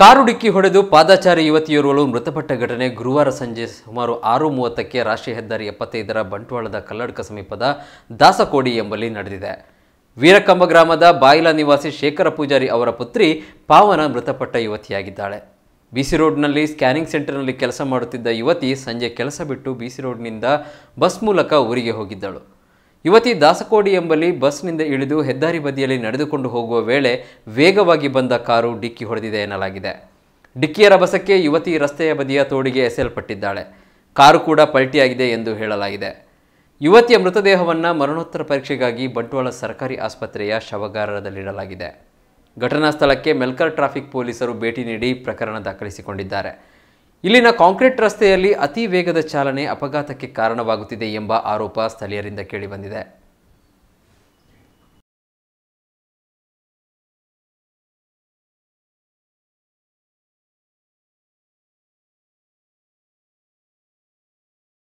car ಡಿಕ್ಕಿ ಹೊಡೆದು ಪಾದಾಚಾರಿ ಯುವತಿಯೋರ್ವಳು ಮೃತಪಟ್ಟ ಘಟನೆ ಗುರುವಾರ ಸಂಜೆ ಸುಮಾರು ಆರು ಮೂವತ್ತಕ್ಕೆ ರಾಷ್ಟ್ರೀಯ ಹೆದ್ದಾರಿ ಎಪ್ಪತ್ತೈದರ ಬಂಟ್ವಾಳದ ಕಲ್ಲಡ್ಕ ಸಮೀಪದ ದಾಸಕೋಡಿ ಎಂಬಲ್ಲಿ ನಡೆದಿದೆ ವೀರಕಂಬ ಗ್ರಾಮದ ಬಾಯಿಲಾ ನಿವಾಸಿ ಶೇಖರ ಪೂಜಾರಿ ಅವರ ಪುತ್ರಿ ಪಾವನ ಮೃತಪಟ್ಟ ಯುವತಿಯಾಗಿದ್ದಾಳೆ ಬಿಸಿ ರೋಡ್ನಲ್ಲಿ ಸ್ಕ್ಯಾನಿಂಗ್ ಸೆಂಟರ್ನಲ್ಲಿ ಕೆಲಸ ಮಾಡುತ್ತಿದ್ದ ಯುವತಿ ಸಂಜೆ ಕೆಲಸ ಬಿಟ್ಟು ಬಿಸಿ ರೋಡ್ನಿಂದ ಬಸ್ ಮೂಲಕ ಊರಿಗೆ ಹೋಗಿದ್ದಳು ಯುವತಿ ದಾಸಕೋಡಿ ಎಂಬಲ್ಲಿ ಬಸ್ನಿಂದ ಇಳಿದು ಹೆದ್ದಾರಿ ಬದಿಯಲ್ಲಿ ನಡೆದುಕೊಂಡು ಹೋಗುವ ವೇಳೆ ವೇಗವಾಗಿ ಬಂದ ಕಾರು ಡಿಕ್ಕಿ ಹೊಡೆದಿದೆ ಎನ್ನಲಾಗಿದೆ ಡಿಕ್ಕಿಯ ರಭಸಕ್ಕೆ ಯುವತಿ ರಸ್ತೆಯ ಬದಿಯ ತೋಡಿಗೆ ಎಸೆಯಲ್ಪಟ್ಟಿದ್ದಾಳೆ ಕಾರು ಕೂಡ ಪಲ್ಟಿಯಾಗಿದೆ ಎಂದು ಹೇಳಲಾಗಿದೆ ಯುವತಿಯ ಮೃತದೇಹವನ್ನು ಮರಣೋತ್ತರ ಪರೀಕ್ಷೆಗಾಗಿ ಬಂಟ್ವಾಳ ಸರ್ಕಾರಿ ಆಸ್ಪತ್ರೆಯ ಶವಗಾರದಲ್ಲಿಡಲಾಗಿದೆ ಘಟನಾ ಸ್ಥಳಕ್ಕೆ ಮೆಲ್ಕರ್ ಟ್ರಾಫಿಕ್ ಪೊಲೀಸರು ಭೇಟಿ ನೀಡಿ ಪ್ರಕರಣ ದಾಖಲಿಸಿಕೊಂಡಿದ್ದಾರೆ ಇಲ್ಲಿನ ಕಾಂಕ್ರೀಟ್ ರಸ್ತೆಯಲ್ಲಿ ಅತಿ ವೇಗದ ಚಾಲನೆ ಅಪಘಾತಕ್ಕೆ ಕಾರಣವಾಗುತ್ತಿದೆ ಎಂಬ ಆರೋಪ ಸ್ಥಳೀಯರಿಂದ ಕೇಳಿಬಂದಿದೆ